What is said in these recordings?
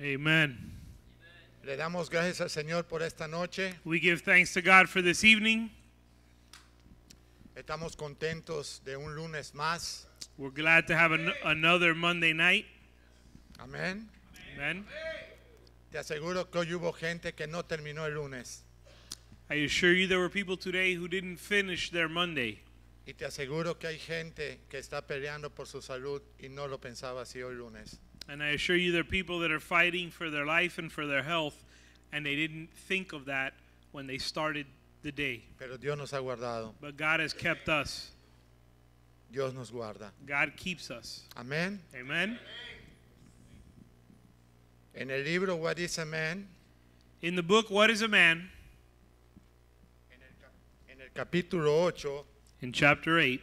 Amen. Le damos gracias al Señor por esta noche. We give thanks to God for this evening. Estamos contentos de un lunes más. We're glad to have an another Monday night. Amén. Amen. Te aseguro que hoy hubo gente que no terminó el lunes. I assure you there were people today who didn't finish their Monday. Y te aseguro que hay gente que está peleando por su salud y no lo pensaba así hoy lunes. And I assure you, there are people that are fighting for their life and for their health, and they didn't think of that when they started the day. Pero Dios nos ha guardado. But God has kept us. Dios nos guarda. God keeps us. Amén. Amen. En el libro What is a man? In the book What is a man? En el capítulo 8. In chapter 8.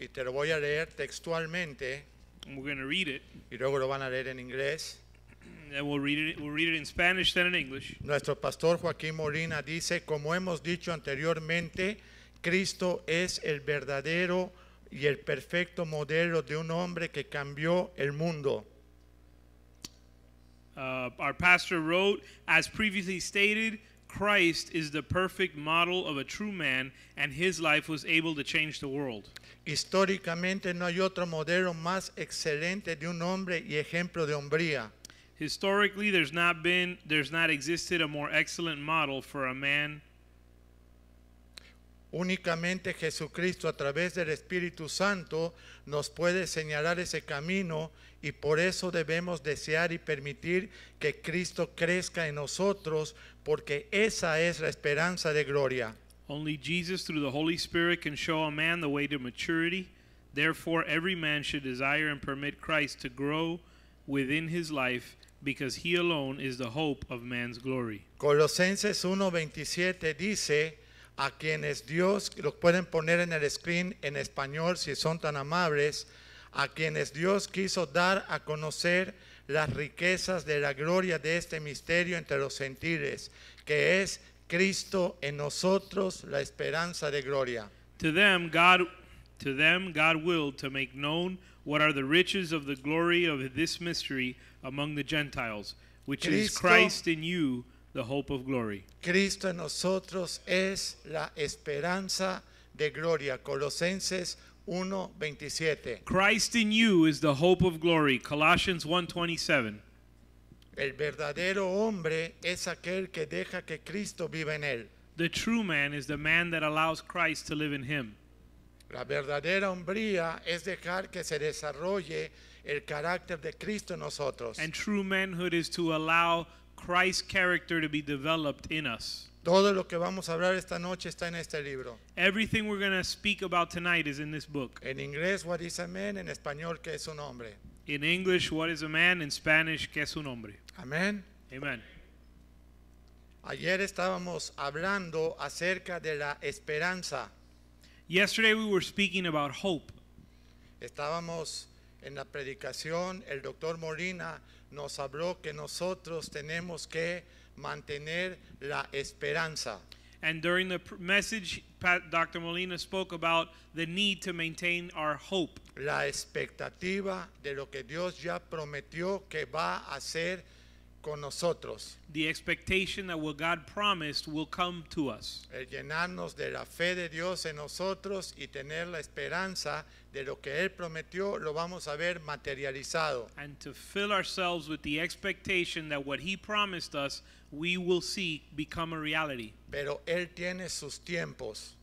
Y te lo voy a leer textualmente. we're going to read it. Y luego lo van a leer en inglés. And we'll read it, read it in Spanish, then in English. Nuestro pastor Joaquín Molina dice, como hemos dicho anteriormente, Cristo es el verdadero y el perfecto modelo de un hombre que cambió el mundo. Uh, our pastor wrote, as previously stated, Christ is the perfect model of a true man and his life was able to change the world. Históricamente no hay otro modelo más excelente de un hombre y ejemplo de hombría. Historically there's not been there's not existed a more excellent model for a man Únicamente Jesucristo a través del Espíritu Santo nos puede señalar ese camino y por eso debemos desear y permitir que Cristo crezca en nosotros porque esa es la esperanza de gloria. Only Jesus through the Holy Spirit can show a man the way to maturity. Therefore every man should desire and permit Christ to grow within his life because he alone is the hope of man's glory. Colosenses 1:27 dice a quienes Dios, los pueden poner en el screen en español si son tan amables, a quienes Dios quiso dar a conocer las riquezas de la gloria de este misterio entre los gentiles, que es Cristo en nosotros, la esperanza de gloria. To them God to them God willed to make known what are the riches of the glory of this mystery among the Gentiles, which is Christ in you the hope of glory. Cristo en nosotros es la esperanza de gloria. Colosenses 1:27. Christ in you is the hope of glory. Colossians 1:27. El verdadero hombre es aquel que deja que Cristo viva en él. The true man is the man that allows Christ to live in him. La verdadera hombría es dejar que se desarrolle el carácter de Cristo en nosotros. And true manhood is to allow Christ's character to be developed in us. Todo lo que vamos a hablar esta noche está en este libro. Everything we're going to speak about tonight is in this book. En inglés, what is a man? En español, ¿qué es un hombre? In English, what is a man? In Spanish, ¿qué es un hombre? Amén. Amen. Ayer estábamos hablando acerca de la esperanza. Yesterday we were speaking about hope. Estábamos en la predicación, el doctor Molina nos habló que nosotros tenemos que mantener la esperanza. message, Molina spoke about the need to maintain our hope. La expectativa de lo que Dios ya prometió que va a hacer con nosotros. The expectation that what God promised will come to us. El llenarnos de la fe de Dios en nosotros y tener la esperanza de lo que él prometió lo vamos a ver materializado. And to fill ourselves with the expectation that what he promised us we will see become a reality. Pero él tiene sus tiempos.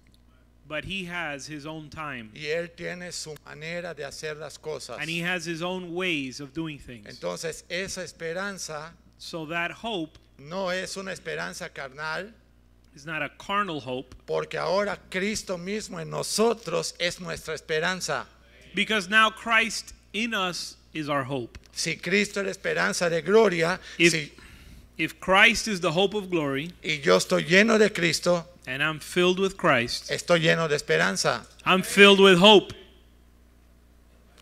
But he has his own time. Y él tiene su manera de hacer las cosas. And he has his own ways of doing things. Entonces esa esperanza so that hope no es una esperanza carnal. not a carnal hope. Porque ahora Cristo mismo en nosotros es nuestra esperanza. Because now Christ in us is our hope. Si Cristo es la esperanza de gloria, if, si, if Christ is the hope of glory, y yo estoy lleno de Cristo, and I'm filled with Christ, estoy lleno de esperanza. I'm filled with hope.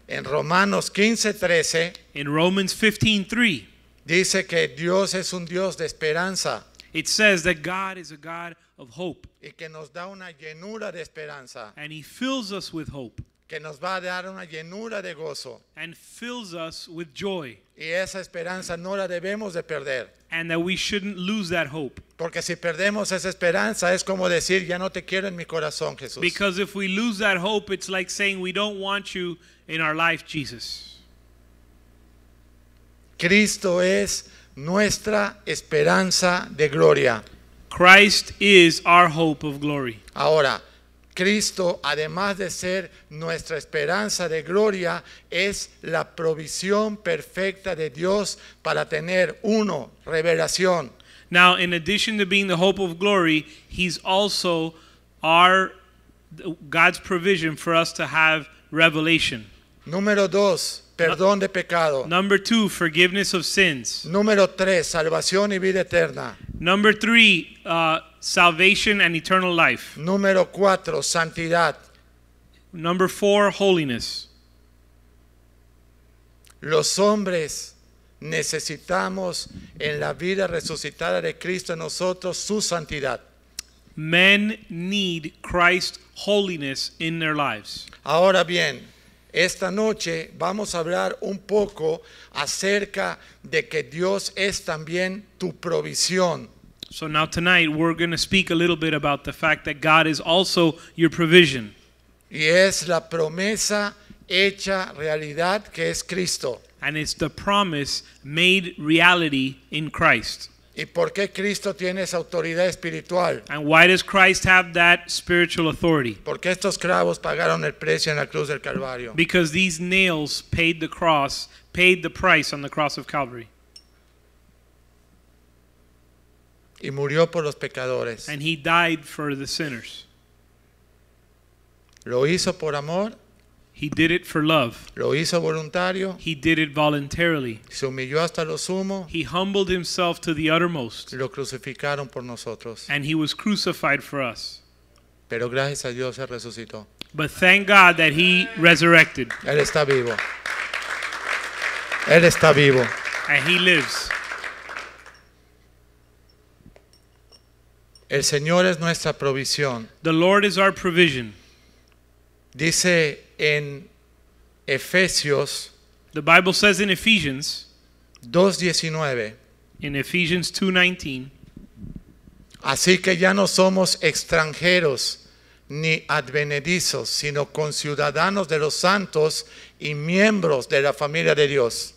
En Romanos 15:13, in Romans 15:3, Dice que Dios es un Dios de esperanza. It says that God is a God of hope. Y que nos da una llenura de esperanza. And he fills us with hope. Que nos va a dar una llenura de gozo. And fills us with joy. Y esa esperanza no la debemos de perder. And that we shouldn't lose that hope. Porque si perdemos esa esperanza es como decir ya no te quiero en mi corazón, Jesús. Because if we lose that hope it's like saying we don't want you in our life, Jesus. Cristo es nuestra esperanza de gloria. Christ is our hope of glory. Ahora, Cristo, además de ser nuestra esperanza de gloria, es la provisión perfecta de Dios para tener uno revelación. Now, in addition to being the hope of glory, he's also our God's provision for us to have revelation. Número dos, Perdón de pecado. Number two, forgiveness of sins. Número tres, salvación y vida eterna. Number three, uh, salvation and eternal life. Número cuatro, santidad. Number four, holiness. Los hombres necesitamos en la vida resucitada de Cristo en nosotros su santidad. Men need Christ's holiness in their lives. Ahora bien, Esta noche vamos a hablar un poco acerca de que Dios es también tu provisión. So now tonight we're going to speak a little bit about the fact that God is also your provision. Y es la promesa hecha realidad que es Cristo. And it's the promise made reality in Christ. ¿Y por qué Cristo tiene esa autoridad espiritual? And why does Christ have that spiritual authority? Porque estos clavos pagaron el precio en la cruz del Calvario. Because these nails paid the cross, paid the price on the cross of Calvary. Y murió por los pecadores. And he died for the sinners. Lo hizo por amor he did it for love. Lo hizo voluntario. He did it voluntarily. Se humilló hasta lo sumo. He humbled himself to the uttermost. Lo crucificaron por nosotros. And he was crucified for us. Pero gracias a Dios se resucitó. But thank God that he resurrected. Él está vivo. Él está vivo. And he lives. El Señor es nuestra provisión. The Lord is our provision. Dice en Efesios The Bible says in Ephesians 2:19 In Ephesians 2:19 Así que ya no somos extranjeros ni advenedizos, sino conciudadanos de los santos y miembros de la familia de Dios.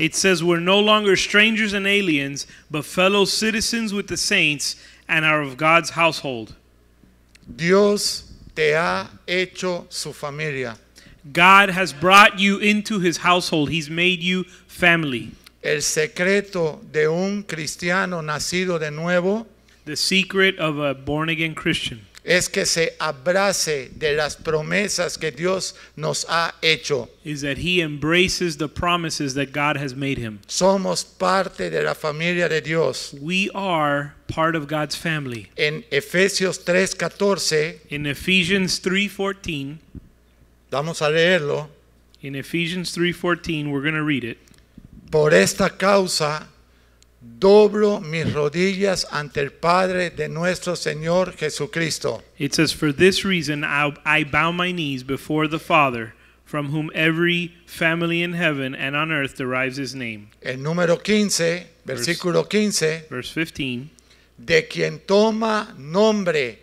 it says, We're no longer strangers and aliens, but fellow citizens with the saints and are of God's household. Dios te ha hecho su familia. God has brought you into his household. He's made you family. El secreto de un cristiano nacido de nuevo. The secret of a born again Christian es que se abrace de las promesas que Dios nos ha hecho. Is that he embraces the promises that God has made him. Somos parte de la familia de Dios. We are part of God's family. En Efesios 3:14, in Ephesians 3:14, vamos a leerlo. In Ephesians 3:14, we're going to read it. Por esta causa Dobro mis rodillas ante el Padre de nuestro Señor Jesucristo. It says, For this reason I, I bow my knees before the Father, from whom every family in heaven and on earth derives his name. El número 15, versículo 15. Verse 15. De quien toma nombre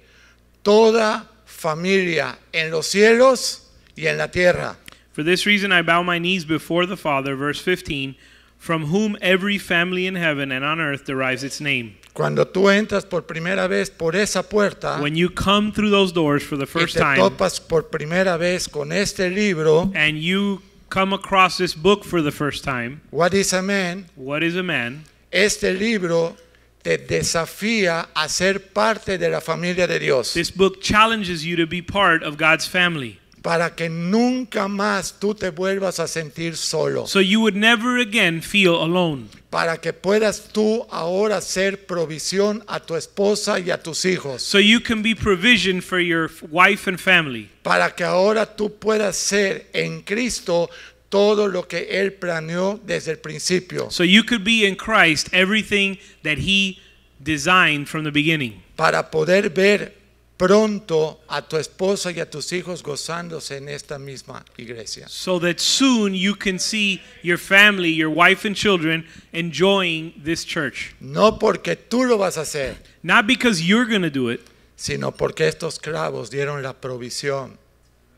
toda familia en los cielos y en la tierra. For this reason I bow my knees before the Father, verse 15 from whom every family in heaven and on earth derives its name. Cuando tú entras por primera vez por esa puerta, when you come through those doors for the first y te time, topas por primera vez con este libro, and you come across this book for the first time, what is a man? What is a man? Este libro te desafía a ser parte de la familia de Dios. This book challenges you to be part of God's family. para que nunca más tú te vuelvas a sentir solo. So you would never again feel alone. Para que puedas tú ahora ser provisión a tu esposa y a tus hijos. So you can be provision for your wife and family. Para que ahora tú puedas ser en Cristo todo lo que él planeó desde el principio. So you could be in Christ everything that he designed from the beginning. Para poder ver pronto a tu esposa y a tus hijos gozándose en esta misma iglesia. So that soon you can see your family, your wife and children enjoying this church. No porque tú lo vas a hacer, Not because you're going to do it, sino porque estos clavos dieron la provisión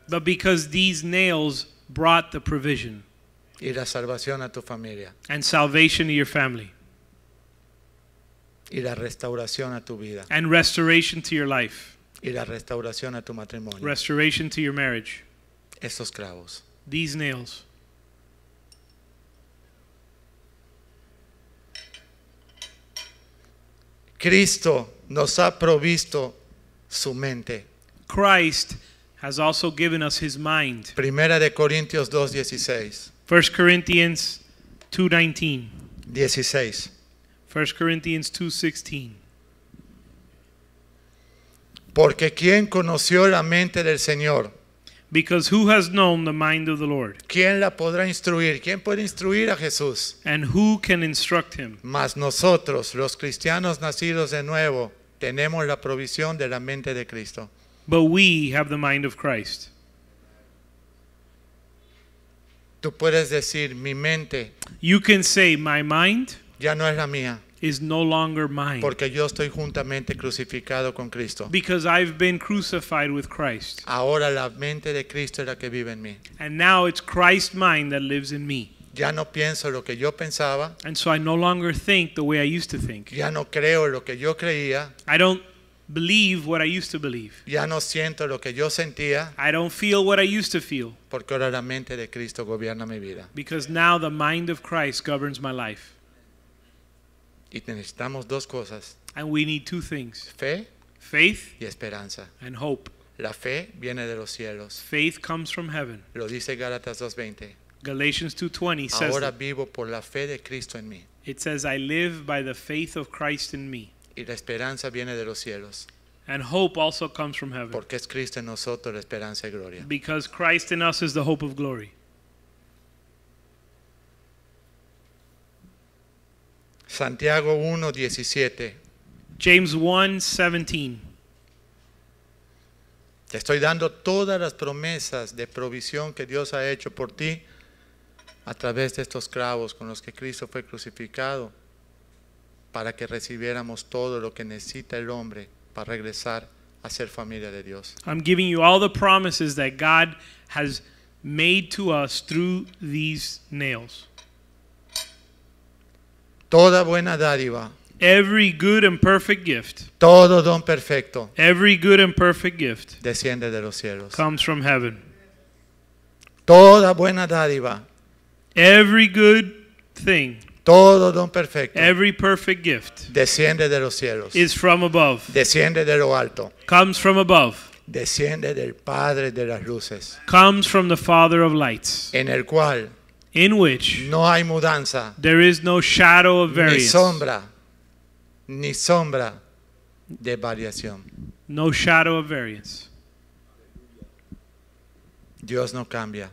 but because these nails brought the provision y la salvación a tu familia and salvation to your family y la restauración a tu vida and restoration to your life. Y la restauración a tu matrimonio. Restoration to your marriage. Estos clavos. These nails. Cristo nos ha provisto su mente. Christ has also given us his mind. Primera de Corintios 2:16. 1 Corinthians 2:19. 16. 1 Corinthians 2:16. Porque quién conoció la mente del Señor? Because who has mind ¿Quién la podrá instruir? ¿Quién puede instruir a Jesús? who can Mas nosotros, los cristianos nacidos de nuevo, tenemos la provisión de la mente de Cristo. we have the mind of Christ. Tú puedes decir mi mente You can say my mind ya no es la mía. is no longer mine. Porque yo estoy juntamente crucificado con Cristo. Because I've been crucified with Christ. Ahora la mente de Cristo es la que vive en mí. And now it's Christ's mind that lives in me. Ya no pienso lo que yo pensaba. And so I no longer think the way I used to think. Ya no creo lo que yo creía. I don't believe what I used to believe. Ya no siento lo que yo sentía. I don't feel what I used to feel. Porque ahora la mente de Cristo gobierna mi vida. Because now the mind of Christ governs my life. Y necesitamos dos cosas. And we need two things. Fe faith y esperanza. And hope. La fe viene de los cielos. Faith comes from heaven. Lo dice Gálatas 2:20. Galatians 2:20 says Ahora vivo por la fe de Cristo en mí. It says I live by the faith of Christ in me. Y la esperanza viene de los cielos. And hope also comes from heaven. Porque es Cristo en nosotros la esperanza y gloria. Because Christ in us is the hope of glory. Santiago 1:17. James 1:17. Te estoy dando todas las promesas de provisión que Dios ha hecho por ti a través de estos clavos con los que Cristo fue crucificado para que recibiéramos todo lo que necesita el hombre para regresar a ser familia de Dios. I'm giving you all the promises that God has made to us through these nails. Toda buena dádiva. Every good and perfect gift. Todo don perfecto. Every good and perfect gift. Desciende de los cielos. Comes from heaven. Toda buena dádiva. Every good thing. Todo don perfecto. Every perfect gift. Desciende de los cielos. Is from above. Desciende de lo alto. Comes from above. Desciende del Padre de las luces. Comes from the Father of lights. En el cual in which no hay mudanza. There is no shadow of variance. Ni sombra, ni sombra de variación. No shadow of variance. Dios no cambia.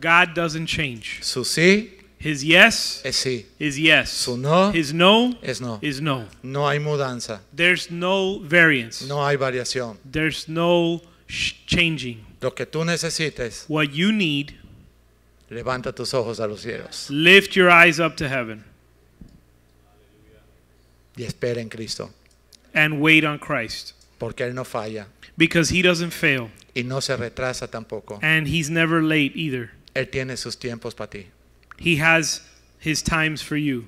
God doesn't change. Su sí His yes es sí. is yes. Su no His no es no. Is no. No hay mudanza. There's no variance. No hay variación. There's no changing. Lo que tú necesites. What you need Levanta tus ojos a los cielos. Lift your eyes up to heaven. Y espera en Cristo. And wait on Christ. Porque él no falla. Because he doesn't fail. Y no se retrasa tampoco. And he's never late either. Él tiene sus tiempos para ti. He has his times for you.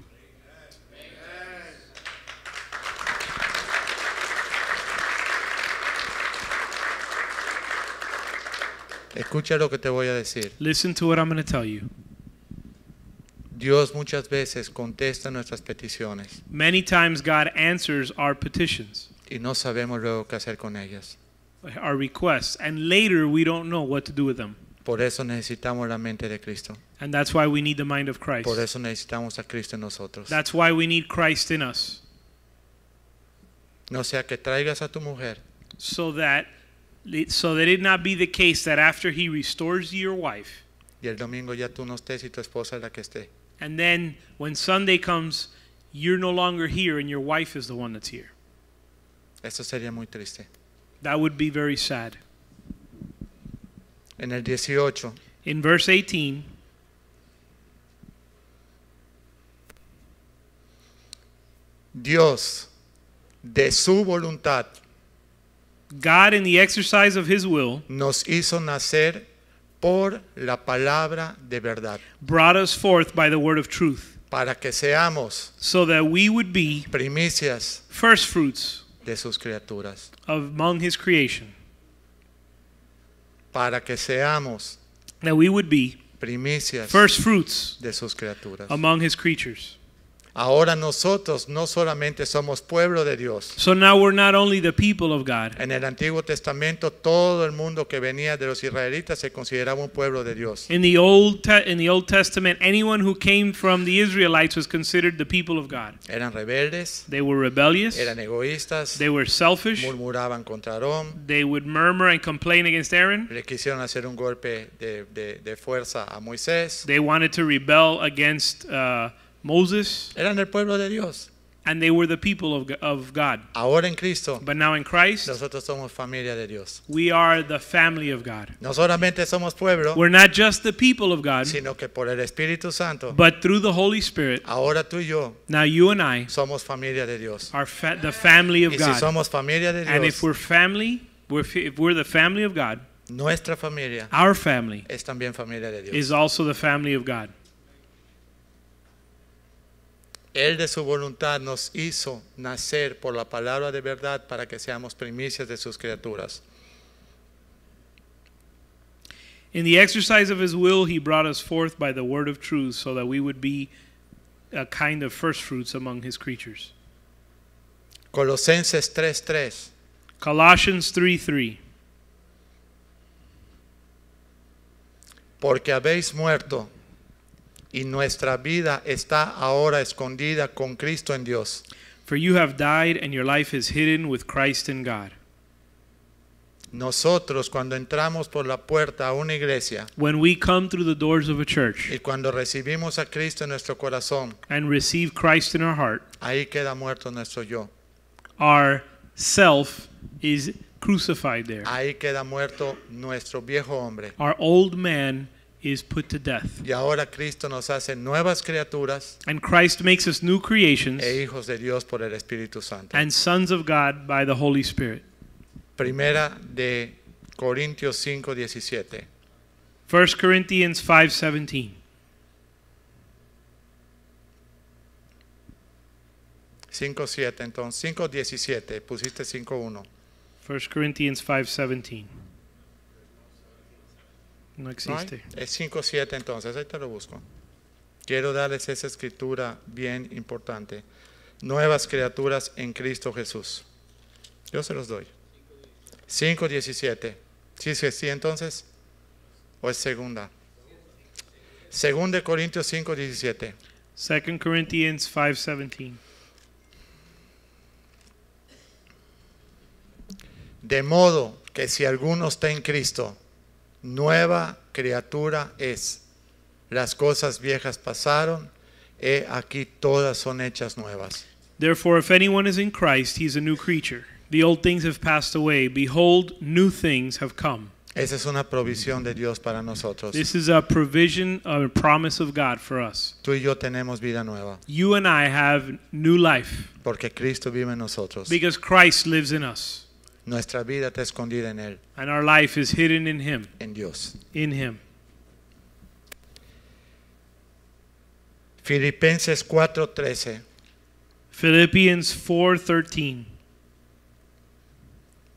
Escucha lo que te voy a decir. Listen to what I'm going to tell you. Dios muchas veces contesta nuestras peticiones Many times God answers our petitions, y no sabemos luego qué hacer con ellas. our requests, and later we don't know what to do with them. Por eso necesitamos la mente de Cristo. And that's why we need the mind of Christ. Por eso necesitamos a Cristo en nosotros. That's why we need Christ in us, No sea que traigas a tu mujer so that so that it not be the case that after he restores your wife. Y el domingo ya tú no estés y tu esposa es la que esté. And then when Sunday comes, you're no longer here and your wife is the one that's here. Eso sería muy triste. That would be very sad. En el 18. In verse 18. Dios, de su voluntad, God in the exercise of his will nos hizo nacer por la palabra de verdad. Brought us forth by the word of truth. Para que seamos so that we would be primicias first fruits de sus criaturas among his creation. Para que seamos that we would be primicias first fruits de sus criaturas among his creatures. Ahora nosotros no solamente somos pueblo de Dios. So now we're not only the people of God. En el Antiguo Testamento todo el mundo que venía de los israelitas se consideraba un pueblo de Dios. In the Old in the Old Testament anyone who came from the Israelites was considered the people of God. Eran rebeldes. They were rebellious. Eran egoístas. They were selfish. Murmuraban contra Aarón. They would murmur and complain against Aaron. Le quisieron hacer un golpe de, de, de fuerza a Moisés. They wanted to rebel against uh, Moses. Eran pueblo de Dios. And they were the people of, of God. Ahora en Cristo. But now in Christ. Nosotros somos familia de Dios. We are the family of God. No solamente somos pueblo. We're not just the people of God. Sino que por el Espíritu Santo. But through the Holy Spirit. Ahora tú y yo. Now you and I. Somos familia de Dios. Are fa the family of y God. somos familia de Dios. And if we're family, we're if we're the family of God. Nuestra familia. Our family. Es también familia de Dios. Is also the family of God. Él de su voluntad nos hizo nacer por la palabra de verdad para que seamos primicias de sus criaturas. In the exercise of his will, he brought us forth by the word of truth so that we would be a kind of first fruits among his creatures. Colosenses 3:3. Colossians 3:3. Porque habéis muerto y nuestra vida está ahora escondida con Cristo en Dios. For you have died and your life is hidden with Christ in God. Nosotros cuando entramos por la puerta a una iglesia When we come through the doors of a church y cuando recibimos a Cristo en nuestro corazón, and receive Christ in our heart, ahí queda muerto nuestro yo. Our self is crucified there. Ahí queda muerto nuestro viejo hombre. Our old man is put to death. Y ahora Cristo nos hace nuevas criaturas. And Christ makes us new creations. E hijos de Dios por el Espíritu Santo. And sons of God by the Holy Spirit. Primera de Corintios 5:17. 1 Corinthians 5:17. Cinco siete, entonces cinco diecisiete, pusiste cinco uno. First Corinthians five seventeen. No existe. es 5.7 entonces, ahí te lo busco. Quiero darles esa escritura bien importante. Nuevas criaturas en Cristo Jesús. Yo se los doy. 5.17. ¿Sí, sí, sí entonces? ¿O es segunda? Segunda Corintios 5.17. 2 Corinthians 5.17. De modo que si alguno está en Cristo, nueva criatura es. Las cosas viejas pasaron, he aquí todas son hechas nuevas. Therefore, if anyone is in Christ, he is a new creature. The old things have passed away. Behold, new things have come. Esa es una provisión de Dios para nosotros. This is a provision, a promise of God for us. Tú y yo tenemos vida nueva. You and I have new life. Porque Cristo vive en nosotros. Because Christ lives in us. Nuestra vida está escondida en él. And our life is hidden in him. En Dios. In him. Filipenses 4:13. Philippians 4:13.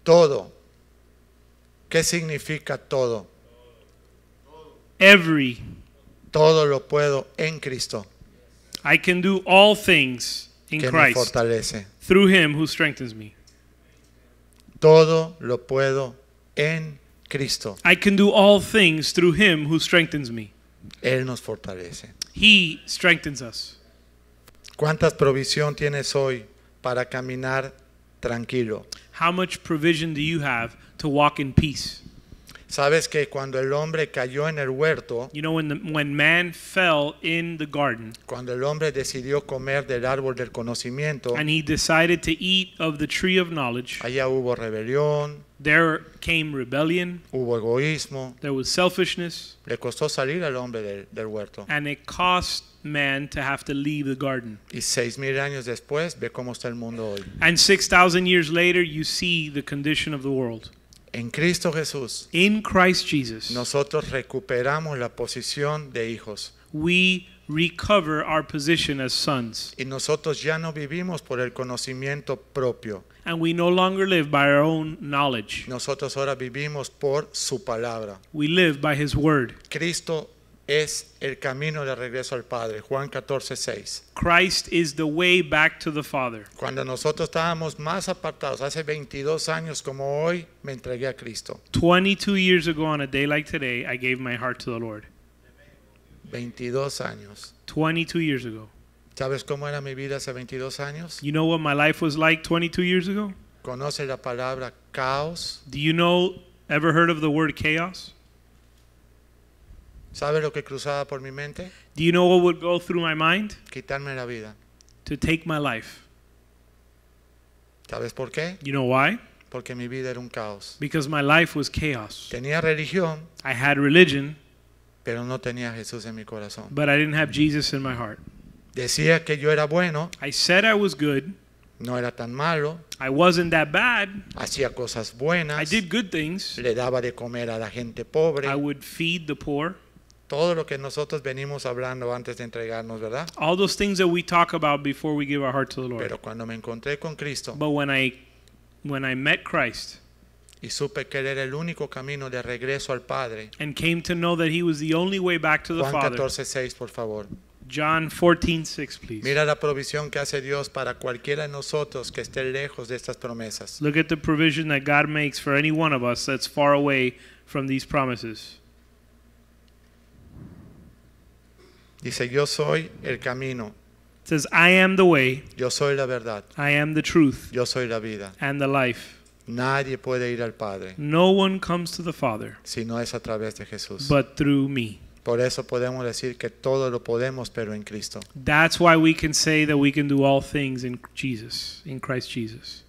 Todo. ¿Qué significa todo? Every. Todo lo puedo en Cristo. I can do all things in Christ. fortalece. Through him who strengthens me. Todo lo puedo en Cristo. I can do all things through him who strengthens me. Él nos fortalece. He strengthens us. ¿Cuántas provisión tienes hoy para caminar tranquilo? How much provision do you have to walk in peace? Sabes que cuando el hombre cayó en el huerto, You know, when, the, when man fell in the garden cuando el hombre decidió comer del árbol del conocimiento, and he decided to eat of the tree of knowledge, allá hubo rebelión, there came rebellion, hubo egoísmo, there was selfishness, le costó salir al hombre del, del huerto. and it cost man to have to leave the garden. Y seis mil años después, ve cómo está el mundo hoy. And 6,000 years later, you see the condition of the world. En Cristo Jesús. In Christ Nosotros recuperamos la posición de hijos. We recover our position as sons. Y nosotros ya no vivimos por el conocimiento propio. And we no longer live by our own knowledge. Nosotros ahora vivimos por su palabra. We live by his word. Cristo es el camino de regreso al Padre. Juan 14, 6. Christ is the way back to the Father. Cuando nosotros estábamos más apartados, hace 22 años como hoy, me entregué a Cristo. 22 years ago on a day like today, I gave my heart to the Lord. 22 años. 22 years ago. ¿Sabes cómo era mi vida hace 22 años? You know what my life was like 22 years ago? ¿Conoce la palabra caos? Do you know ever heard of the word chaos? ¿Sabes lo que cruzaba por mi mente? Do you know what would go through my mind? Quitarme la vida. To take my life. ¿Sabes por qué? You know why? Porque mi vida era un caos. Because my life was chaos. Tenía religión. I had religion. Pero no tenía a Jesús en mi corazón. But I didn't have Jesus in my heart. Decía que yo era bueno. I said I was good. No era tan malo. I wasn't that bad. Hacía cosas buenas. I did good things. Le daba de comer a la gente pobre. I would feed the poor todo lo que nosotros venimos hablando antes de entregarnos, ¿verdad? All those things that we talk about before we give our heart to the Lord. Pero cuando me encontré con Cristo. But when I when I met Christ y supe que era el único camino de regreso al Padre. And came to know that he was the only way back to the Juan 14:6, por favor. John 14:6, please. Mira la provisión que hace Dios para cualquiera de nosotros que esté lejos de estas promesas. Look at the provision that God makes for any one of us that's far away from these promises. Dice, yo soy el camino. It says, I am the way. Yo soy la verdad. I am the truth. Yo soy la vida. And the life. Nadie puede ir al Padre. No one comes to the Father. Si no es a través de Jesús. But through me. Por eso podemos decir que todo lo podemos, pero en Cristo. That's why we can say that we can do all things in Jesus, in Christ Jesus.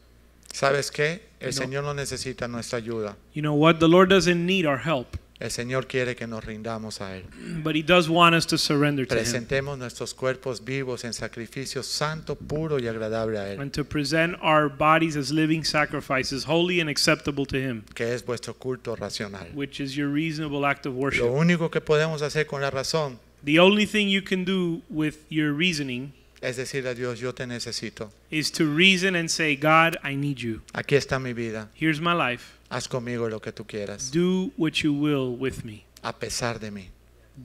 ¿Sabes qué? El Señor no necesita nuestra ayuda. You know what? The Lord doesn't need our help. El Señor quiere que nos rindamos a él. But he does want us to surrender to him. Presentemos nuestros cuerpos vivos en sacrificio santo, puro y agradable a él, And to present our bodies as living sacrifices, holy and acceptable to him, que es vuestro culto racional. which is your reasonable act of worship. Lo único que podemos hacer con la razón The only thing you can do with your reasoning Es decirle a Dios, yo te necesito. Is to reason and say, God, I need you. Aquí está mi vida. Here's my life. Haz conmigo lo que tú quieras. Do what you will with me. A pesar de mí.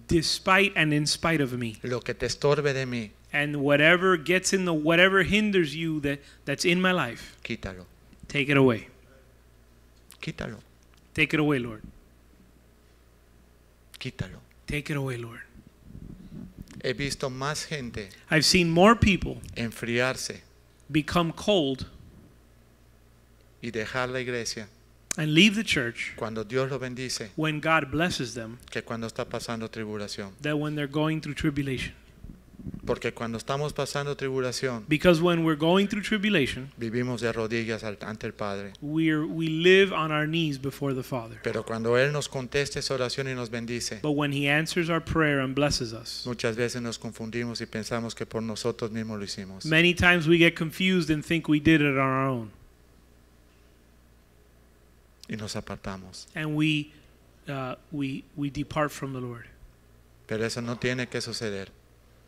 Despite and in spite of me. Lo que te estorbe de mí. And whatever gets in the whatever hinders you that that's in my life. Quítalo. Take it away. Quítalo. Take it away, Lord. Quítalo. Take it away, Lord. He visto más gente I've seen more people enfriarse become cold y dejar la iglesia and leave the church cuando Dios lo bendice when God blesses them que cuando está pasando tribulación that when they're going through tribulation. Porque cuando estamos pasando tribulación, vivimos de rodillas ante el Padre. Pero cuando él nos contesta esa oración y nos bendice, muchas veces nos confundimos y pensamos que por nosotros mismos lo hicimos. Y nos apartamos. Uh, Pero eso no tiene que suceder.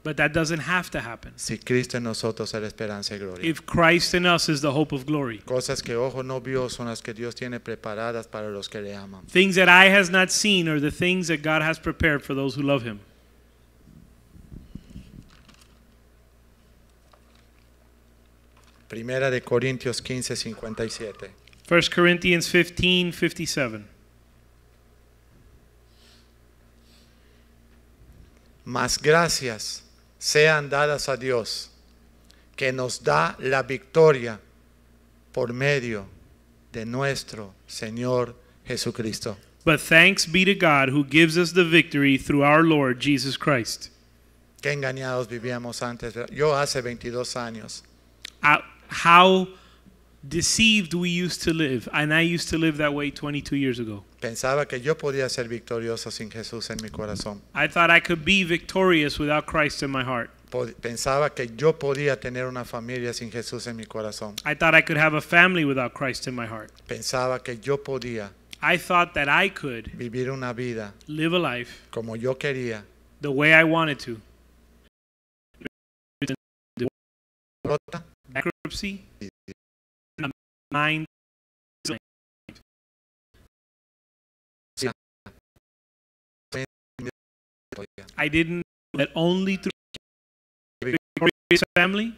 But that doesn't have to happen. Si Cristo en nosotros es la esperanza y gloria. If Christ in us is the hope of glory. Cosas que ojo no vio son las que Dios tiene preparadas para los que le aman. Things that eye has not seen are the things that God has prepared for those who love him. Primera de Corintios 1 Corinthians 15:57. Mas gracias sean dadas a Dios, que nos da la victoria por medio de nuestro Señor Jesucristo. But thanks be to God who gives us the victory through our Lord Jesus Christ. Qué engañados vivíamos antes. Yo hace 22 años. how deceived we used to live, and I used to live that way 22 years ago. Pensaba que yo podía ser victorioso sin Jesús en mi corazón. I thought I could be victorious without Christ in my heart. Pensaba que yo podía tener una familia sin Jesús en mi corazón. I thought I could have a family without Christ in my heart. Pensaba que yo podía I thought that I could vivir una vida live a life como yo quería the way I wanted to. Bankruptcy I didn't know that only through his family.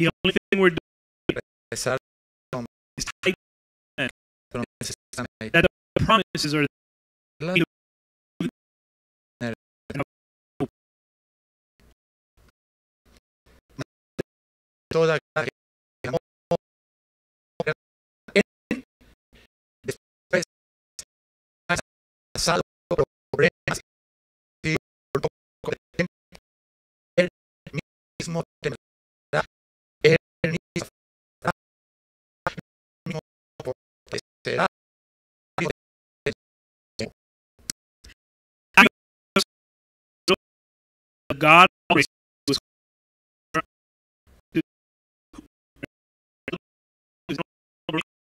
The only thing we're doing is taking that the promises are toda después problemas y por mismo tema El mismo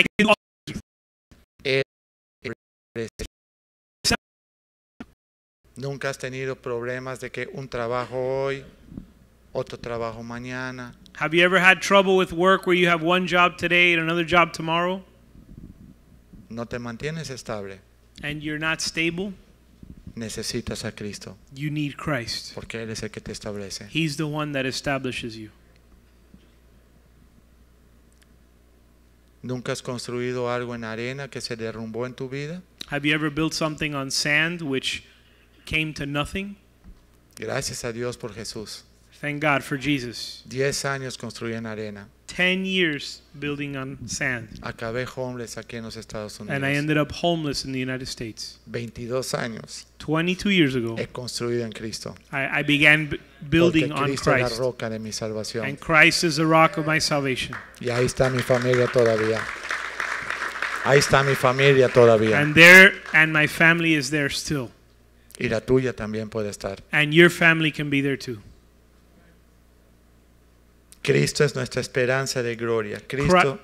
I Nunca has tenido problemas de que un trabajo hoy, otro trabajo mañana. Have you ever had trouble with work where you have one job today and another job tomorrow? No te mantienes estable. And you're not stable? Necesitas a Cristo. You need Christ. Porque él es el que te establece. He's the one that establishes you. ¿Nunca has construido algo en arena que se derrumbó en tu vida? Have you ever built something on sand which came to nothing? Gracias a Dios por Jesús. Thank God for Jesus. Diez años construí en arena. 10 years building on sand. Acabé homeless aquí en los Estados Unidos. And I ended up homeless in the United States. 22 años. 22 years ago. He construido en Cristo. I, I began building Porque Cristo on Christ. Es la roca de mi salvación. And Christ is the rock of my salvation. Y ahí está mi familia todavía. Ahí está mi familia todavía. And there and my family is there still. Y la tuya también puede estar. And your family can be there too. Cristo es nuestra esperanza de gloria. Cristo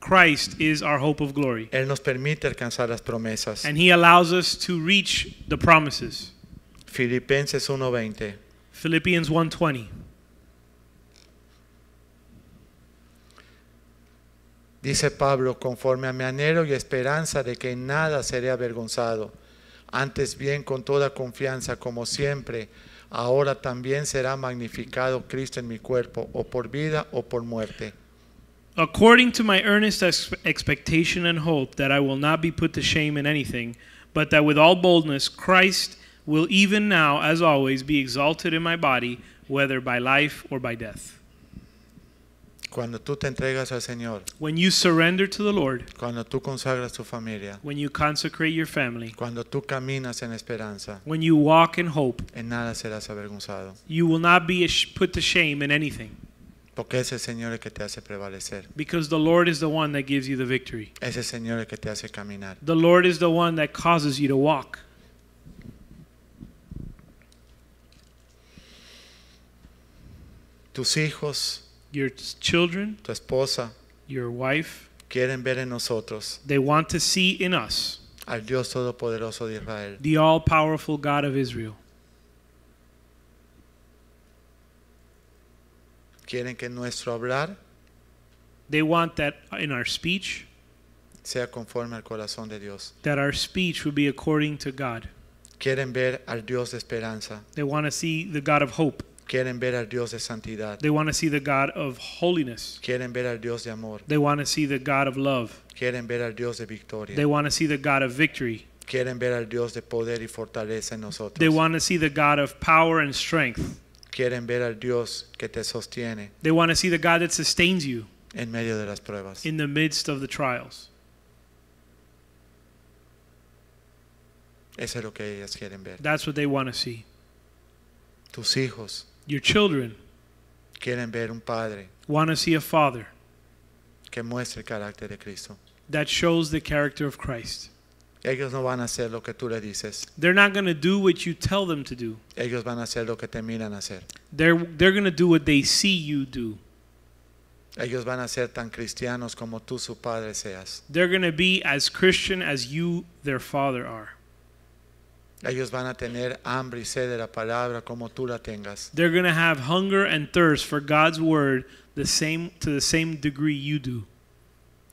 Christ is hope of glory. Él nos permite alcanzar las promesas. And he allows us to reach the Filipenses 1:20. 1:20. Dice Pablo, conforme a mi anhelo y esperanza de que en nada seré avergonzado, antes bien con toda confianza, como siempre, ahora también será magnificado Cristo en mi cuerpo, o por vida o por muerte. According to my earnest expectation and hope that I will not be put to shame in anything, but that with all boldness Christ will even now, as always, be exalted in my body, whether by life or by death. Cuando tú te entregas al Señor. When you surrender to the Lord. Cuando tú consagras tu familia. When you consecrate your family. Cuando tú caminas en esperanza. When you walk in hope. En nada serás avergonzado. You will not be put to shame in anything. Porque es el Señor el que te hace prevalecer. Because the Lord is the one that gives you the victory. Es el Señor el que te hace caminar. The Lord is the one that causes you to walk. Tus hijos your children, tu esposa, your wife, quieren ver en nosotros they want to see in us al Dios todopoderoso de Israel. the all powerful God of Israel. Quieren que nuestro hablar They want that in our speech, sea conforme al corazón de Dios. that our speech would be according to God. Quieren ver al Dios de esperanza. They want to see the God of hope. Quieren ver al Dios de santidad. They want to see the God of holiness. Quieren ver al Dios de amor. They want to see the God of love. Quieren ver al Dios de victoria. They want to see the God of victory. Quieren ver al Dios de poder y fortaleza en nosotros. They want to see the God of power and strength. Quieren ver al Dios que te sostiene. They want to see the God that sustains you. En medio de las pruebas. In the midst of the trials. Eso es lo que ellas quieren ver. That's what they want to see. Tus hijos your children quieren ver un padre want to see a father que muestre el carácter de Cristo. that shows the character of Christ. Ellos no van a hacer lo que tú le dices. They're not going to do what you tell them to do. Ellos van a hacer lo que te miran hacer. They're, they're going to do what they see you do. Ellos van a ser tan cristianos como tú su padre seas. They're going to be as Christian as you, their father, are. Ellos van a tener hambre y sed de la palabra como tú la tengas. They're going to have hunger and thirst for God's word the same to the same degree you do.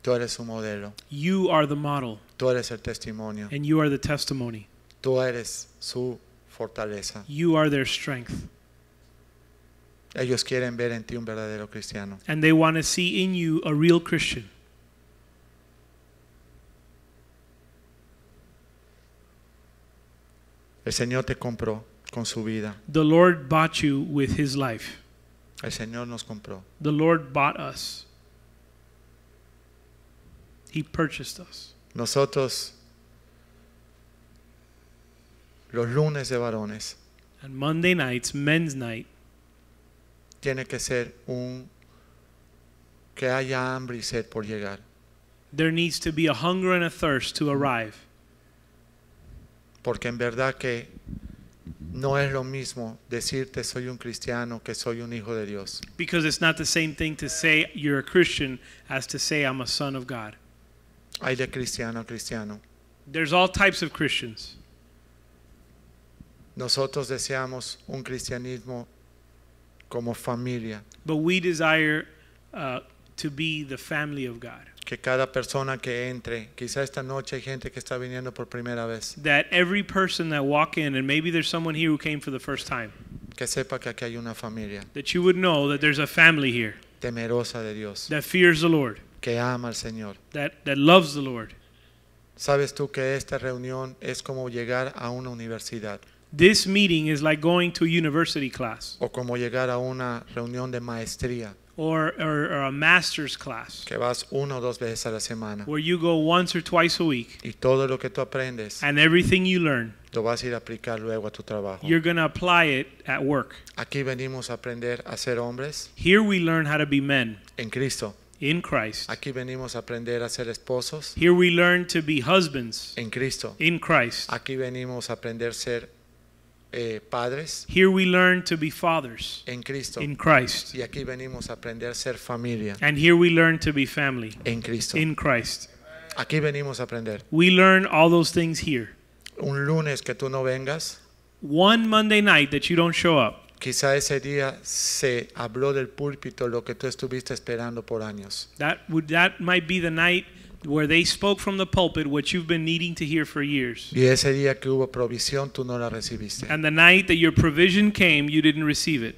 Tú eres su modelo. You are the model. Tú eres el testimonio. And you are the testimony. Tú eres su fortaleza. You are their strength. Ellos quieren ver en ti un verdadero cristiano. And they want to see in you a real Christian. El Señor te compró con su vida. The Lord bought you with his life. El Señor nos compró. The Lord bought us. He purchased us. Nosotros los lunes de varones. And Monday nights, men's night. Tiene que ser un que haya hambre y sed por llegar. There needs to be a hunger and a thirst to arrive porque en verdad que no es lo mismo decirte soy un cristiano que soy un hijo de Dios. Because it's not the same thing to say you're a Christian as to say I'm a son of God. Hay de cristiano a cristiano. There's all types of Christians. Nosotros deseamos un cristianismo como familia. But we desire uh, to be the family of God. que cada persona que entre, quizá esta noche hay gente que está viniendo por primera vez, that every person that walk in, and maybe there's someone here who came for the first time, que sepa que aquí hay una familia that you would know that there's a family here temerosa de Dios, that fears the Lord, que ama al Señor. that, that loves the Lord. Sabes tú que esta reunión es como llegar a una universidad This meeting is like going to a university class o como llegar a una reunión de maestría Or, or, or, a master's class. Que vas una o dos veces a la semana. Where you go once or twice a week. Y todo lo que tú aprendes. And everything you learn. Lo vas a ir a luego a tu trabajo. You're going to apply it at work. Aquí venimos a aprender a ser hombres. Here we learn how to be men. En Cristo. In Christ. Aquí venimos a aprender a ser esposos. Here we learn to be husbands. En Cristo. In Christ. Aquí venimos a aprender ser eh, padres Here we learn to be fathers en Cristo. in Christ. Y aquí venimos a aprender a ser familia And here we learn to be family en Cristo. in Christ. Aquí venimos a aprender. We learn all those things here. Un lunes que tú no vengas, One Monday night that you don't show up, quizá ese día se habló del púlpito lo que tú estuviste esperando por años. that would that might be the night where they spoke from the pulpit what you've been needing to hear for years. Y ese día que hubo provisión tú no la recibiste. And the night that your provision came, you didn't receive it.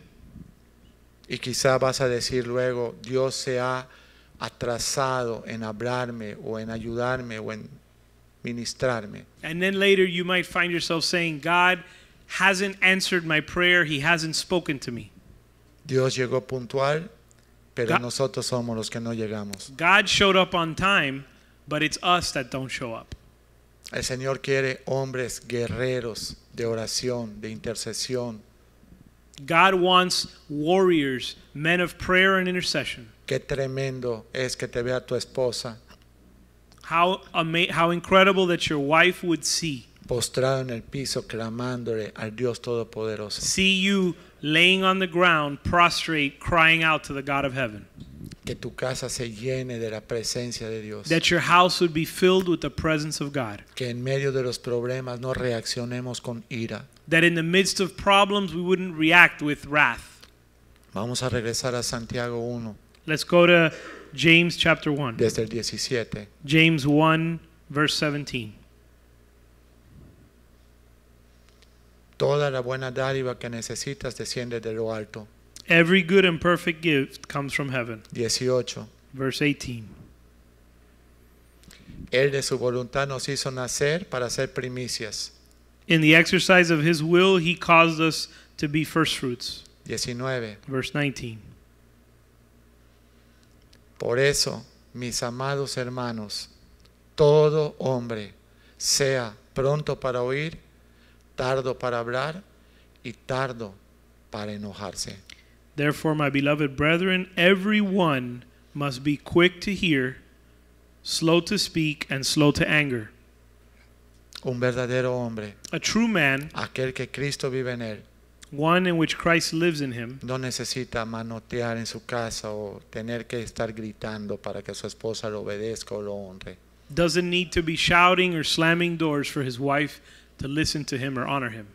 Y quizá vas a decir luego, Dios se ha atrasado en hablarme o en ayudarme o en ministrarme. And then later you might find yourself saying, God hasn't answered my prayer, he hasn't spoken to me. Dios llegó puntual, pero God, nosotros somos los que no llegamos. God showed up on time, but it's us that don't show up. El Señor quiere hombres guerreros de oración, de intercesión. God wants warriors, men of prayer and intercession. Qué tremendo es que te vea tu esposa How ama- how incredible that your wife would see postrado en el piso clamándole al Dios todopoderoso. see you laying on the ground prostrate crying out to the God of heaven. que tu casa se llene de la presencia de Dios. That your house would be filled with the presence of God. Que en medio de los problemas no reaccionemos con ira. That in the midst of problems we wouldn't react with wrath. Vamos a regresar a Santiago 1. Let's go to James chapter 1. Desde el 17. James 1 verse 17. Toda la buena dádiva que necesitas desciende de lo alto Every good and perfect gift comes from heaven. 18. Verse 18. Él de su voluntad nos hizo nacer para ser primicias. In the exercise of his will, he caused us to be firstfruits. 19. Verse 19. Por eso, mis amados hermanos, todo hombre sea pronto para oír, tardo para hablar y tardo para enojarse. Therefore, my beloved brethren, everyone must be quick to hear, slow to speak, and slow to anger. Un verdadero hombre. A true man. Aquel que Cristo vive en él. One in which Christ lives in him. No necesita manotear en su casa o tener que estar gritando para que su esposa lo obedezca o lo honre. Doesn't need to be shouting or slamming doors for his wife to listen to him or honor him.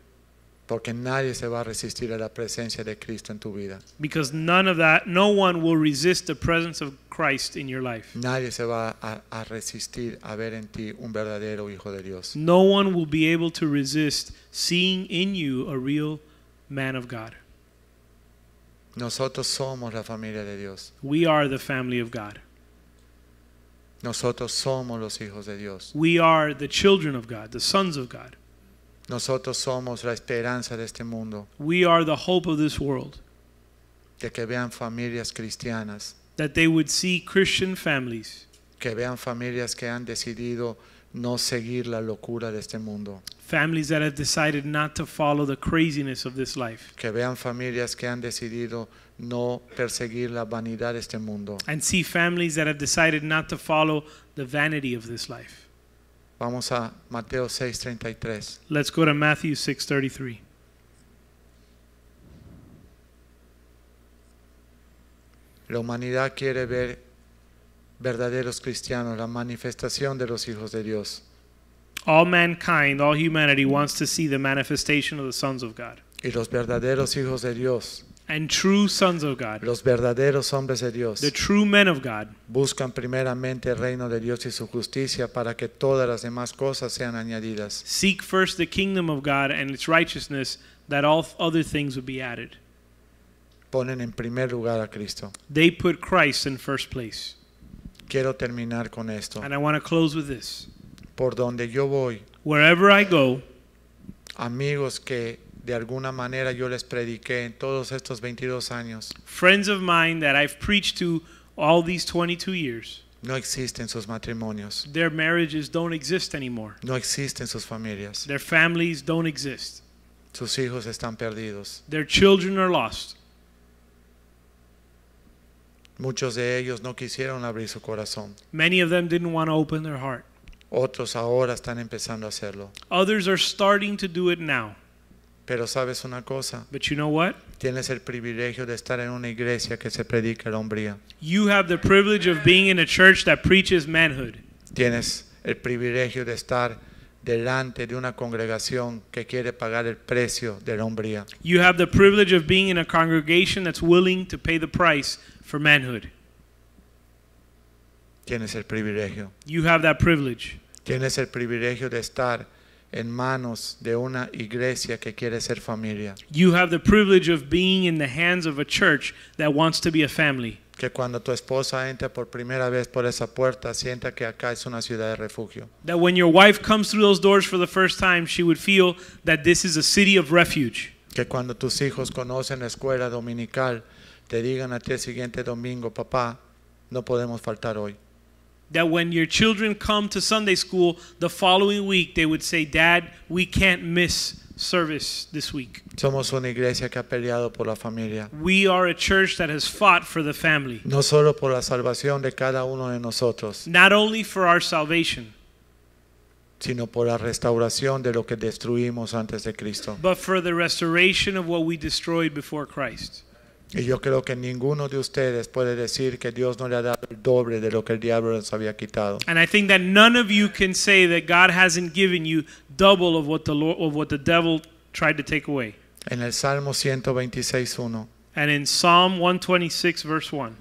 Porque nadie se va a resistir a la presencia de Cristo en tu vida. Because none of that, no one will resist the presence of Christ in your life. Nadie se va a, a resistir a ver en ti un verdadero hijo de Dios. No one will be able to resist seeing in you a real man of God. Nosotros somos la familia de Dios. We are the family of God. Nosotros somos los hijos de Dios. We are the children of God, the sons of God. Nosotros somos la esperanza de este mundo. We are the hope of this world. De que vean familias cristianas. That they would see Christian families. Que vean familias que han decidido no seguir la locura de este mundo. Families that have decided not to follow the craziness of this life. Que vean familias que han decidido no perseguir la vanidad de este mundo. And see families that have decided not to follow the vanity of this life. Vamos a Mateo 6:33. Let's go to Matthew 6:33. La humanidad quiere ver verdaderos cristianos, la manifestación de los hijos de Dios. All mankind, all humanity wants to see the manifestation of the sons of God. Y los verdaderos hijos de Dios And true sons of God. Los verdaderos hombres de Dios. The true men of God. Buscan primeramente el reino de Dios y su justicia para que todas las demás cosas sean añadidas. Seek first the kingdom of God and its righteousness that all other things would be added. Ponen en primer lugar a Cristo. They put Christ in first place. Quiero terminar con esto. And I want to close with this. Por donde yo voy. Wherever I go. Amigos que de alguna manera yo les prediqué en todos estos 22 años. Friends of mine that I've preached to all these 22 years. No existen sus matrimonios. Their marriages don't exist anymore. No existen sus familias. Their families don't exist. Sus hijos están perdidos. Their children are lost. Muchos de ellos no quisieron abrir su corazón. Many of them didn't want to open their heart. Otros ahora están empezando a hacerlo. Others are starting to do it now. Pero sabes una cosa. But you know what? Tienes el privilegio de estar en una iglesia que se predica la hombría. You have the privilege of being in a church that preaches manhood. Tienes el privilegio de estar delante de una congregación que quiere pagar el precio de la hombría. You have the privilege of being in a congregation that's willing to pay the price for manhood. Tienes el privilegio. You have that privilege. Tienes el privilegio de estar en manos de una iglesia que quiere ser familia. You have the privilege of being in the hands of a church that wants to be a family. Que cuando tu esposa entra por primera vez por esa puerta, sienta que acá es una ciudad de refugio. That when your wife comes through those doors for the first time, she would feel that this is a city of refuge. Que cuando tus hijos conocen la escuela dominical, te digan a ti el siguiente domingo, papá, no podemos faltar hoy. that when your children come to Sunday school the following week, they would say, Dad, we can't miss service this week. Somos una iglesia que ha peleado por la familia. We are a church that has fought for the family. No solo por la salvación de cada uno de nosotros. Not only for our salvation. sino por la restauración de lo que destruimos antes de Cristo. But for the restoration of what we destroyed before Christ. Y yo creo que ninguno de ustedes puede decir que Dios no le ha dado el doble de lo que el diablo les había quitado. And I think that none of you can say that God hasn't given you double of what the Lord, of what the devil tried to take away. En el Salmo 126:1. And in Psalm 126 verse 1.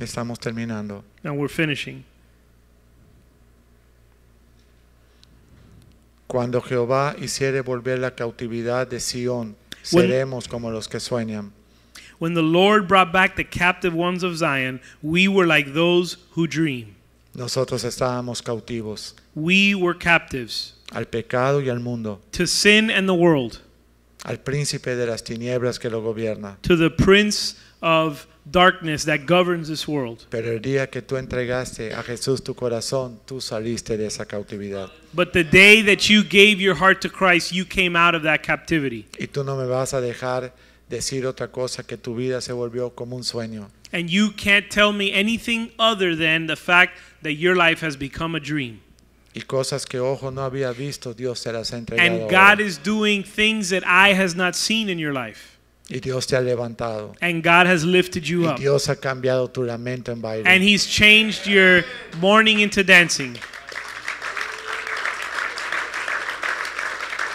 Estamos terminando. And we're finishing. Cuando Jehová hiciere volver la cautividad de Sion, seremos como los que sueñan. When the Lord brought back the captive ones of Zion, we were like those who dream. Nosotros estábamos cautivos. We were captives. Al pecado y al mundo. To sin and the world. Al príncipe de las tinieblas que lo gobierna. To the prince of darkness that governs this world. Pero el día que tú entregaste a Jesús tu corazón, tú saliste de esa cautividad. But the day that you gave your heart to Christ, you came out of that captivity. Y tú no me vas a dejar decir otra cosa que tu vida se volvió como un sueño. And you can't tell me anything other than the fact that your life has become a dream. Y cosas que ojo no había visto, Dios te las ha entregado. And God is doing things that eye has not seen in your life. Y Dios te ha levantado. And God has lifted you up. Y Dios ha cambiado tu lamento en baile. And he's changed your mourning into dancing.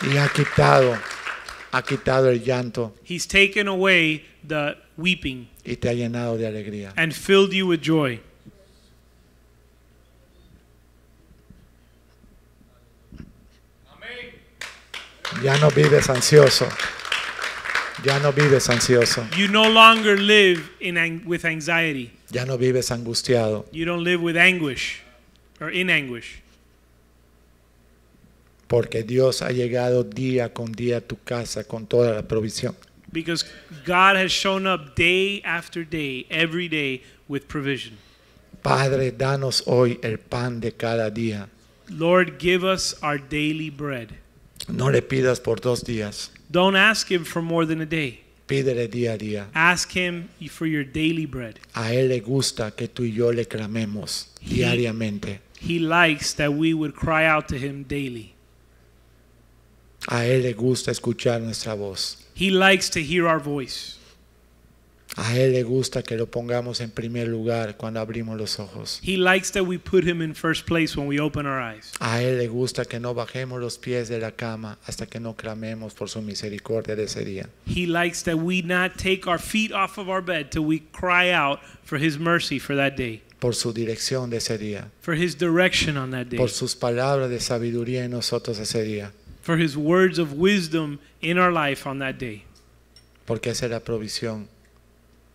Y ha quitado ha quitado el llanto He's taken away the weeping y te ha llenado de alegría. and filled you with joy. Ya no vives ansioso. Ya no vives ansioso. You no longer live in with anxiety. Ya no vives angustiado. You don't live with anguish or in anguish. porque Dios ha llegado día con día a tu casa con toda la provisión. Because God has shown up day after day, every day with provision. Padre, danos hoy el pan de cada día. Lord, give us our daily bread. No le pidas por dos días. Don't ask him for more than a day. Pídele día a día. Ask him for your daily bread. A él le gusta que tú y yo le clamemos he, diariamente. He likes that we would cry out to him daily. A él le gusta escuchar nuestra voz. He likes to hear our voice. A él le gusta que lo pongamos en primer lugar cuando abrimos los ojos. He likes that we put him in first place when we open our eyes. A él le gusta que no bajemos los pies de la cama hasta que no clamemos por su misericordia de ese día. He likes that we not take our feet off of our bed till we cry out for his mercy for that day. Por su dirección de ese día. For his direction on that day. Por sus palabras de sabiduría en nosotros ese día. for his words of wisdom in our life on that day. Porque esa es la provisión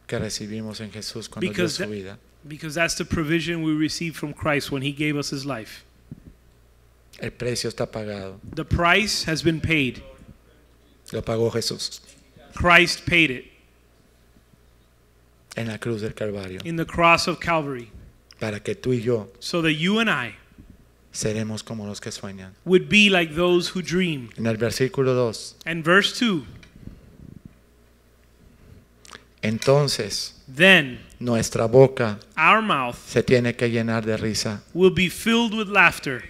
que recibimos en Jesús cuando because dio su vida. That, because that's the provision we received from Christ when he gave us his life. El precio está pagado. The price has been paid. Lo pagó Jesús. Christ paid it. En la cruz del Calvario. In the cross of Calvary. Para que tú y yo so that you and I seremos como los que sueñan. En el versículo 2. Entonces, nuestra boca se tiene que llenar de risa, filled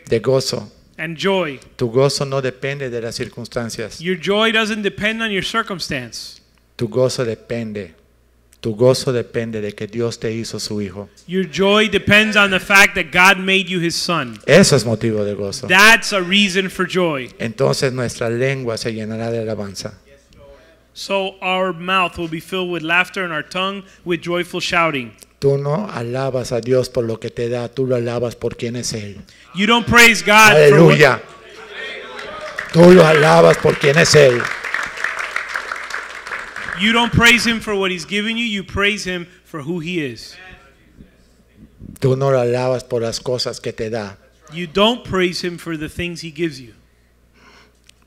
de gozo. joy. Tu gozo no depende de las circunstancias. Tu gozo depende tu gozo depende de que Dios te hizo su hijo. Eso es motivo de gozo. That's a reason for joy. Entonces nuestra lengua se llenará de alabanza. So our mouth will be filled with laughter and our tongue with joyful shouting. Tú no alabas a Dios por lo que te da, tú lo alabas por quien es él. Aleluya. Tú lo alabas por quien es él. You don't praise him for what he's given you, you praise him for who he is. Tú no alabas por las cosas que te da. You don't praise him for the things he gives you.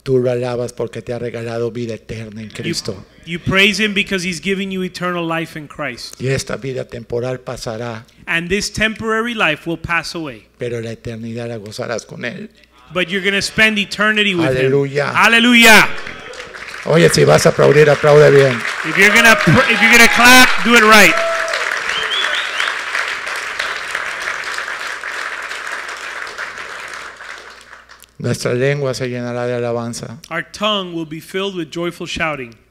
Tú lo alabas porque te ha regalado vida eterna en Cristo. You, you praise him because he's giving you eternal life in Christ. Y esta vida temporal pasará. And this temporary life will pass away. Pero la eternidad la gozarás con él. But you're going to spend eternity with Alleluia. him. Hallelujah. Oye, si vas a aplaudir, aplaude bien. If gonna, clap, do it right. Nuestra lengua se llenará de alabanza.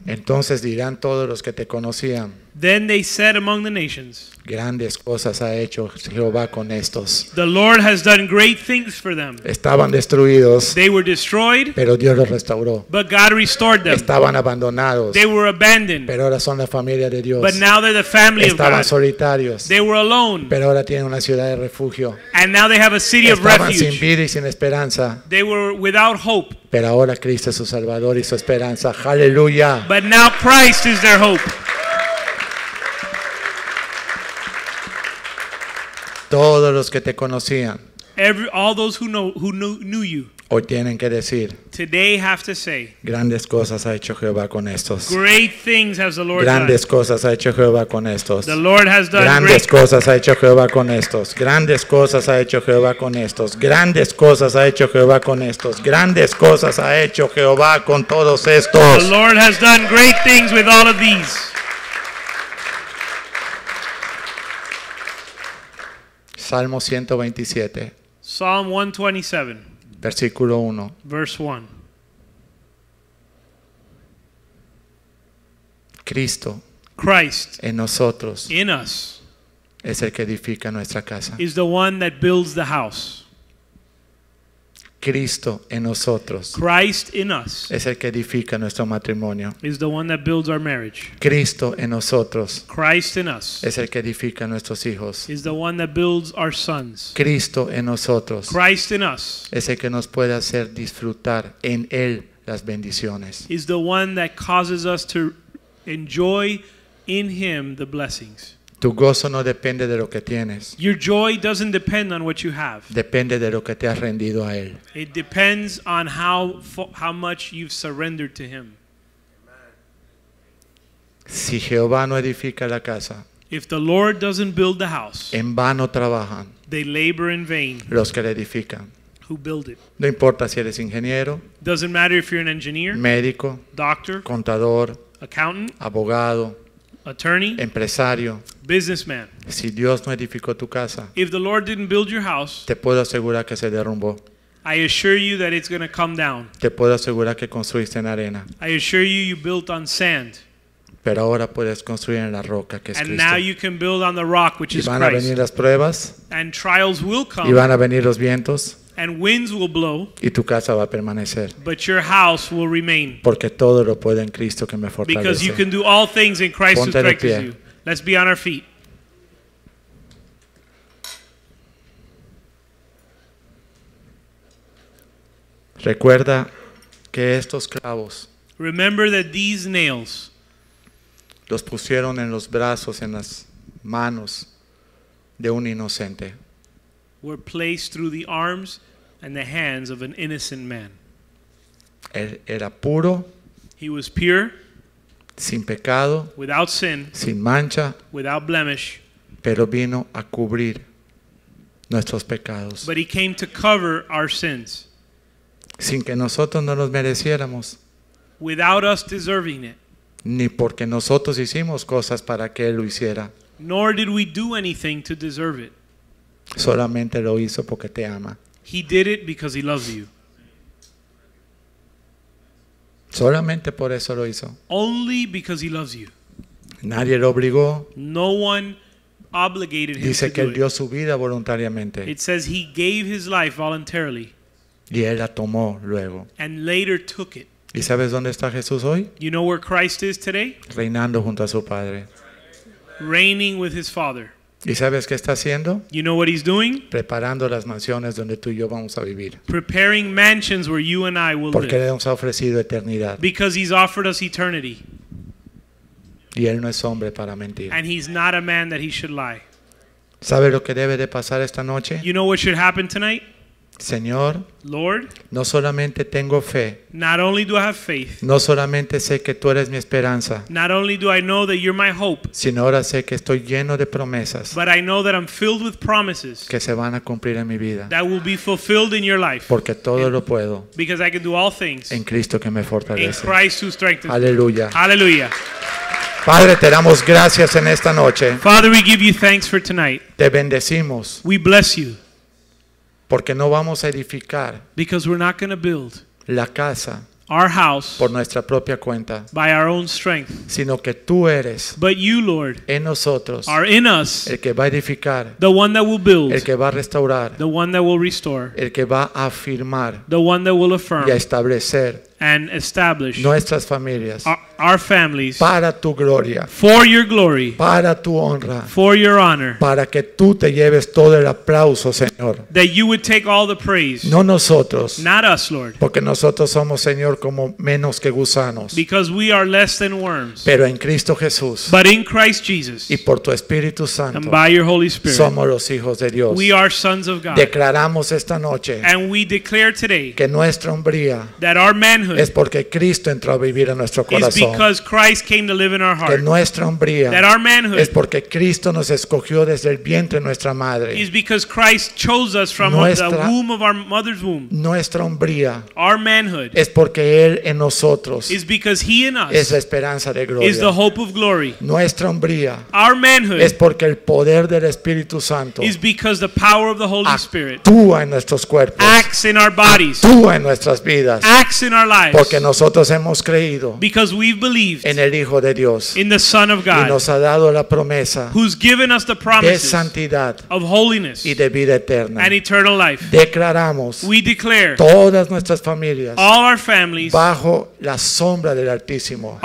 Entonces dirán todos los que te conocían. Then they said among the nations, Grandes cosas ha hecho Jehová con estos. The Lord has done great things for them. Estaban destruidos. They were destroyed, pero Dios los restauró. But God restored them. Estaban abandonados. They were abandoned, pero ahora son la familia de Dios. But now they're the family Estaban of God. solitarios. They were alone, pero ahora tienen una ciudad de refugio. And now they have a city Estaban of refuge. sin vida y sin esperanza. They were without hope. Pero ahora Cristo es su Salvador y su esperanza. Aleluya. But now Christ is their hope. Todos los que te conocían. Every, all those who, know, who knew, knew you. Hoy tienen que decir. Today have to say. Grandes cosas ha hecho Jehová con estos. Great things has the Lord grandes done. cosas ha hecho Jehová con estos. The Lord has done grandes great. cosas ha hecho Jehová con estos. Grandes cosas ha hecho Jehová con estos. Grandes cosas ha hecho Jehová con estos. Grandes cosas ha hecho Jehová con todos estos. The Lord has done great things with all of these. Salmo 127. Psalm 127. Versículo 1. Verse 1. Cristo. Christ. En nosotros. In us. Es el que edifica nuestra casa. Is the one that builds the house. Cristo en nosotros. Es el que edifica nuestro matrimonio. Cristo en nosotros. Es el que edifica nuestros hijos. Cristo en nosotros. Es el que nos puede hacer disfrutar en él las bendiciones. Is the one that causes us to enjoy in him tu gozo no depende de lo que tienes. Your joy doesn't depend on what you have. Depende de lo que te has rendido a él. It depends on how how much you've surrendered to him. Si Jehová no edifica la casa, If the Lord doesn't build the house, en vano trabajan. They labor in vain. Los que la edifican. Who build it. No importa si eres ingeniero, doesn't matter if you're an engineer, médico, doctor, contador, accountant, abogado, attorney, empresario, businessman. Si Dios no edificó tu casa, if the Lord didn't build your house, te puedo asegurar que se derrumbó. I assure you that it's going to come down. Te puedo asegurar que construiste en arena. I assure you you built on sand. Pero ahora puedes construir en la roca que es And Cristo. Now you can build on the rock, which is Christ. y van a venir las pruebas. And trials will come. Y van a venir los vientos. And winds will blow, y tu casa va a permanecer. But your house will remain. Porque todo lo puede en Cristo que me fortalece. Because you can do all things in Christ Ponte who strengthens you. Let's be on our feet. Recuerda que estos clavos Remember that these nails los pusieron en los brazos, en las manos de un inocente were placed through the arms and the hands of an innocent man. Er, era puro. He was pure. Sin pecado. Without sin. Sin mancha. Without blemish. Pero vino a cubrir nuestros pecados. But he came to cover our sins. Sin que nosotros no los mereciéramos. Without us deserving it. Ni porque nosotros hicimos cosas para que él lo hiciera. Nor did we do anything to deserve it. Solamente lo hizo porque te ama. He did it because he loves you. Solamente por eso lo hizo. Only because he loves you. Nadie lo obligó. No one obligated him Dice que él dio su vida voluntariamente. It says he gave his life voluntarily. Y él la tomó luego. And later took it. ¿Y sabes dónde está Jesús hoy? You know where Christ is today? Reinando junto a su Padre. Reigning with his Father. ¿Y sabes qué está haciendo? You know what he's doing? Preparando las mansiones donde tú y yo vamos a vivir. Preparing mansions where you and I will Porque live. nos hemos ofrecido eternidad. Because he's offered us eternity. Y él no es hombre para mentir. And he's not a man that he should lie. ¿Sabe lo que debe de pasar esta noche? You know what should happen tonight? Señor, Lord, no solamente tengo fe, no solamente sé que tú eres mi esperanza, only sino ahora sé que estoy lleno de promesas, que se van a cumplir en mi vida, porque todo lo puedo, en Cristo que me fortalece, aleluya, Padre, te damos gracias en esta noche. Father, Te bendecimos. We bless you. Porque no vamos a edificar la casa por nuestra propia cuenta, sino que tú eres en nosotros el que va a edificar, el que va a restaurar, el que va a afirmar y a establecer and establish nuestras familias, our, our families, para tu gloria, for your glory, para tu honra, for your honor, para que tú te lleves todo el aplauso, Señor. That you would take all the praise. No nosotros, not us, Lord, porque nosotros somos, Señor, como menos que gusanos. Because we are less than worms. Pero en Cristo Jesús, but in Christ Jesus, y por tu Espíritu Santo, and by your Holy Spirit, somos los hijos de Dios. We are sons of God. Declaramos esta noche, and we declare today, que nuestra hombría, that our manhood Es porque Cristo entró a vivir en nuestro corazón. because came to live in our Que heart. nuestra That hombría our es porque Cristo nos escogió desde el vientre de nuestra is madre. because Christ chose us from the Nuestra- womb of our mother's womb. Nuestra hombría Our manhood es porque Él en nosotros is because He in us. es la esperanza de gloria. is the hope of glory. Nuestra hombría Our manhood. es porque el poder del Espíritu Santo is because the power of the Holy Spirit actúa en nuestros cuerpos, acts in our bodies, actúa en nuestras vidas. acts in our lives. Porque nosotros hemos creído en el Hijo de Dios. Y nos ha dado la promesa de santidad y de vida eterna. Declaramos todas nuestras familias bajo la sombra del Altísimo.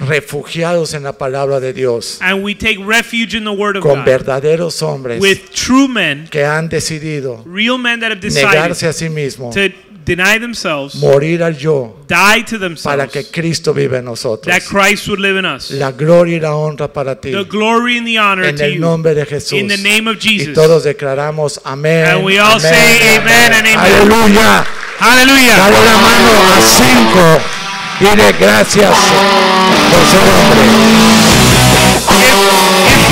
Refugiados en la palabra de Dios. con verdaderos hombres que han decidido negarse a sí mismos deny themselves, morir al yo, die to themselves, para que Cristo viva en nosotros. That Christ would live in us. La gloria y la honra para ti. The glory and the honor en to el nombre de Jesús. In the name of Jesus. Y todos declaramos amén. And we all amén, say amen and amen. Aleluya. Aleluya. Dale la mano a cinco. Dile gracias por ser su nombre.